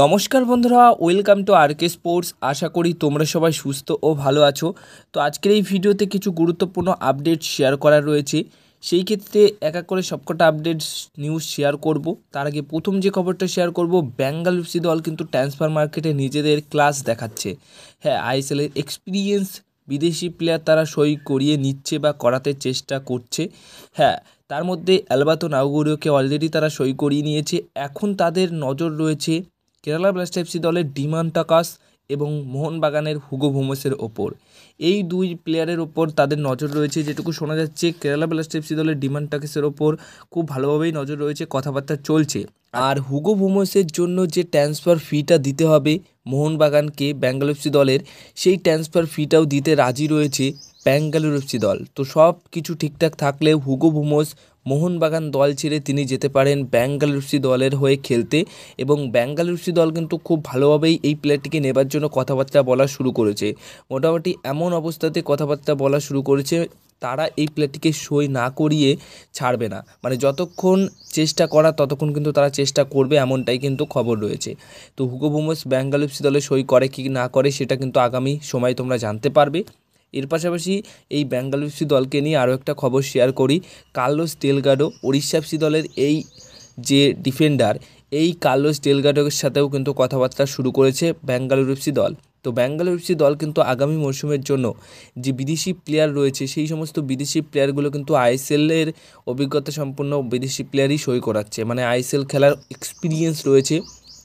নমস্কার বন্ধুরা welcome to R K sports আশা করি তোমরা সবাই সুস্থ ও ভালো আছো তো আজকের এই ভিডিওতে কিছু গুরুত্বপূর্ণ আপডেট শেয়ার করা রয়েছে সেই ক্ষেত্রে এক এক করে সবকটা আপডেট নিউজ শেয়ার করব তার আগে প্রথম যে খবরটা শেয়ার করব বেঙ্গাল এফসি দল কিন্তু ট্রান্সফার মার্কেটে নিজেদের ক্লাস দেখাচ্ছে হ্যাঁ আইএসএলের এক্সপিরিয়েন্স বিদেশি প্লেয়ার তারা সই করিয়ে নিচ্ছে বা করাতে চেষ্টা করছে হ্যাঁ তার মধ্যে অ্যালবাতো নাগুরিওকে অলরেডি তারা সই করিয়ে নিয়েছে এখন তাদের নজর রয়েছে কেরালা ব্লাস্ট এফসি দলের ডিমান টাকাস এবং মোহনবাগানের হুগো ভোমসের ওপর এই দুই প্লেয়ারের ওপর তাদের নজর রয়েছে যেটুকু শোনা যাচ্ছে কেরালা ব্লাস্ট এফসি দলের ডিমান টাকাসের ওপর খুব ভালোভাবেই নজর রয়েছে কথাবার্তা চলছে আর হুগো ভোমসের জন্য যে ট্রান্সফার ফিটা দিতে হবে মোহনবাগানকে বেঙ্গাল এফসি দলের সেই ট্রান্সফার ফিটাও দিতে রাজি রয়েছে ব্যাঙ্গালুর এফসি দল তো সব কিছু ঠিকঠাক থাকলেও হুগো ভুমোস মোহনবাগান দল ছেড়ে তিনি যেতে পারেন ব্যাঙ্গালুর এফসি দলের হয়ে খেলতে এবং ব্যাঙ্গালুর এফসি দল কিন্তু খুব ভালোভাবেই এই প্লেয়ারটিকে নেবার জন্য কথাবার্তা বলা শুরু করেছে মোটামুটি এমন অবস্থাতে কথাবার্তা বলা শুরু করেছে তারা এই প্লেয়ারটিকে সই না করিয়ে ছাড়বে না মানে যতক্ষণ চেষ্টা করা ততক্ষণ কিন্তু তারা চেষ্টা করবে এমনটাই কিন্তু খবর রয়েছে তো হুগো বোমস এফসি দলে সই করে কি না করে সেটা কিন্তু আগামী সময় তোমরা জানতে পারবে এর পাশাপাশি এই বেঙ্গাল এফসি দলকে নিয়ে আরও একটা খবর শেয়ার করি কার্লোস টেলগাডো ওড়িশা এফসি দলের এই যে ডিফেন্ডার এই কার্লোস টেলগাডোর সাথেও কিন্তু কথাবার্তা শুরু করেছে বেঙ্গালুরু এফসি দল তো বেঙ্গালুরু এফসি দল কিন্তু আগামী মরশুমের জন্য যে বিদেশি প্লেয়ার রয়েছে সেই সমস্ত বিদেশি প্লেয়ারগুলো কিন্তু আইএসএলের অভিজ্ঞতা সম্পন্ন বিদেশি প্লেয়ারই সই করাচ্ছে মানে আইএসএল খেলার এক্সপিরিয়েন্স রয়েছে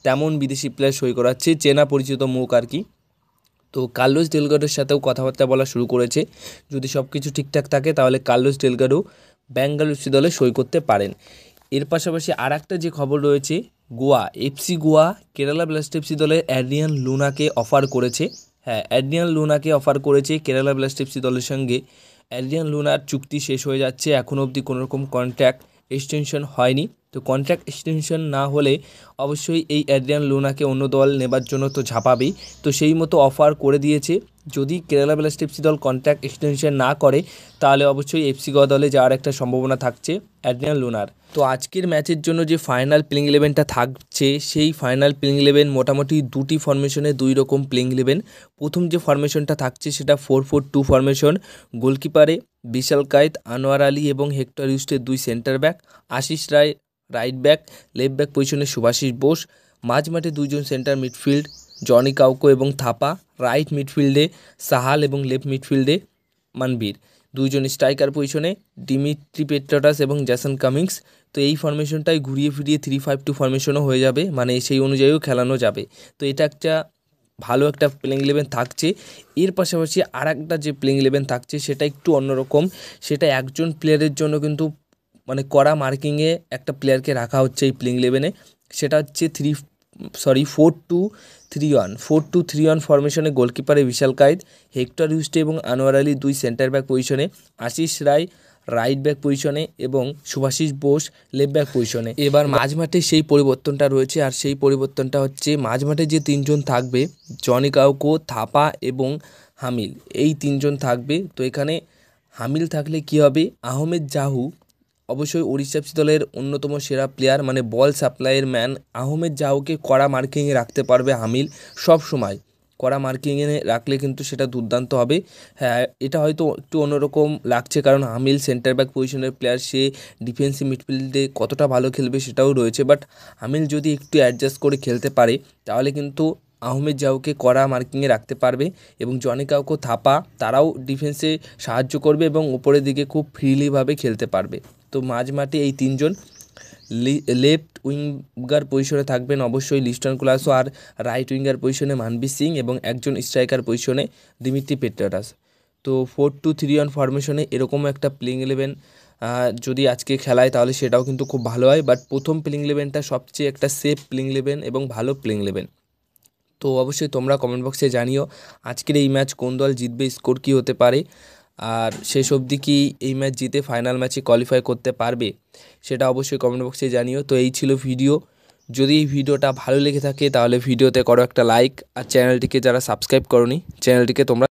তেমন বিদেশি প্লেয়ার সই করাচ্ছে চেনা পরিচিত মুখ আর কি তো কার্লোস ডেলগাডোর সাথেও কথাবার্তা বলা শুরু করেছে যদি সব কিছু ঠিকঠাক থাকে তাহলে কার্লোস ডেলগাডো ব্যাঙ্গাল দলে সই করতে পারেন এর পাশাপাশি আর যে খবর রয়েছে Goa FC Goa Kerala Blast FC দলের অ্যাড্রিয়ান লুনাকে অফার করেছে হ্যাঁ অ্যাড্রিয়ান লুনাকে অফার করেছে কেরালা ব্লাস্ট এফসি দলের সঙ্গে অ্যাড্রিয়ান লুনার চুক্তি শেষ হয়ে যাচ্ছে এখন অবধি কোনোরকম কন্ট্যাক্ট এক্সটেনশন হয়নি তো কন্ট্রাক্ট এক্সটেনশন না হলে অবশ্যই এই অ্যাড্রিয়ান লোনাকে অন্য দল নেবার জন্য তো ঝাঁপাবেই তো সেই মতো অফার করে দিয়েছে যদি কেরালা ব্লাস্ট এফসি দল কন্ট্রাক্ট এক্সটেনশন না করে তাহলে অবশ্যই এফসি গ দলে যাওয়ার একটা সম্ভাবনা থাকছে অ্যাড্রিয়ান লোনার তো আজকের ম্যাচের জন্য যে ফাইনাল প্লেইং ইলেভেনটা থাকছে সেই ফাইনাল প্লেইং ইলেভেন মোটামুটি দুটি ফরমেশনে দুই রকম প্লেইং ইলেভেন প্রথম যে ফরমেশনটা থাকছে সেটা ফোর ফোর টু ফরমেশন গোলকিপারে বিশাল কায়েত আনোয়ার আলী এবং হেক্টর ইউস্টের দুই centre back Ashish Rai right back left back পজিশনে সুভাষিস বোস মাঝ মাঠে দুজন সেন্টার মিডফিল্ড জনি কাউকো এবং থাপা রাইট মিডফিল্ডে সাহাল এবং লেফট মিডফিল্ডে মানবীর দুজন স্ট্রাইকার পজিশনে ডিমিত্রি পেট্রাটাস এবং জ্যাসন কামিংস তো এই ফরমেশনটাই ঘুরিয়ে ফিরিয়ে থ্রি ফাইভ টু ফরমেশনও হয়ে যাবে মানে সেই অনুযায়ীও খেলানো যাবে তো এটা একটা ভালো একটা প্লেইং ইলেভেন থাকছে এর পাশাপাশি আর একটা যে প্লেইং ইলেভেন থাকছে সেটা একটু অন্যরকম সেটা একজন প্লেয়ারের জন্য কিন্তু মানে কড়া মার্কিংয়ে একটা প্লেয়ারকে রাখা হচ্ছে এই প্লেইং ইলেভেনে সেটা হচ্ছে three sorry four two three one four two three one ফরমেশনে গোলকিপারে বিশাল কায়েদ হেক্টর হিউস্টে এবং আনোয়ার আলী দুই সেন্টার ব্যাক পজিশনে আশিস রায় রাইট ব্যাক পজিশনে এবং সুভাষিস বোস লেফট ব্যাক পজিশনে এবার মাঝমাঠে সেই পরিবর্তনটা রয়েছে আর সেই পরিবর্তনটা হচ্ছে মাঝমাঠে যে তিনজন থাকবে জনি কাউকো থাপা এবং হামিল এই তিনজন থাকবে তো এখানে হামিল থাকলে কি হবে আহমেদ জাহু অবশ্যই ওড়িশাফসি দলের অন্যতম সেরা প্লেয়ার মানে বল সাপ্লাইয়ের ম্যান আহমেদ জাহুকে কড়া মার্কিংয়ে রাখতে পারবে হামিল সব সময় কড়া মার্কিংয়ে রাখলে কিন্তু সেটা দুর্দান্ত হবে হ্যাঁ এটা হয়তো একটু অন্যরকম লাগছে কারণ হামিল সেন্টার ব্যাক পজিশনের প্লেয়ার সে ডিফেন্সিভ মিডফিল্ডে কতটা ভালো খেলবে সেটাও রয়েছে বাট হামিল যদি একটু অ্যাডজাস্ট করে খেলতে পারে তাহলে কিন্তু আহমেদ জাহুকে কড়া মার্কিংয়ে রাখতে পারবে এবং জনি কাউকে থাপা তারাও ডিফেন্সে সাহায্য করবে এবং উপরের দিকে খুব ফ্রিলিভাবে খেলতে পারবে তো মাঝমাঠে এই তিনজন লেফট উইঙ্গার পজিশনে থাকবেন অবশ্যই লিস্টন ক্লাসও আর রাইট উইঙ্গার পজিশনে মানবীর সিং এবং একজন স্ট্রাইকার পজিশনে দিমিত্রি পেট্রারাস তো ফোর টু থ্রি ওয়ান ফরমেশনে এরকম একটা প্লেইং ইলেভেন যদি আজকে খেলায় তাহলে সেটাও কিন্তু খুব ভালো হয় বাট প্রথম প্লেইং ইলেভেনটা সবচেয়ে একটা সেফ প্লেইং ইলেভেন এবং ভালো প্লেইং ইলেভেন তো অবশ্যই তোমরা কমেন্ট বক্সে জানিও আজকের এই ম্যাচ কোন দল জিতবে স্কোর কী হতে পারে আর শেষ অবধি কি এই ম্যাচ জিতে ফাইনাল ম্যাচে কোয়ালিফাই করতে পারবে সেটা অবশ্যই কমেন্ট বক্সে জানিও তো এই ছিল ভিডিও যদি এই ভিডিওটা ভালো লেগে থাকে তাহলে ভিডিওতে করো একটা লাইক আর চ্যানেলটিকে যারা সাবস্ক্রাইব করনি চ্যানেলটিকে তোমরা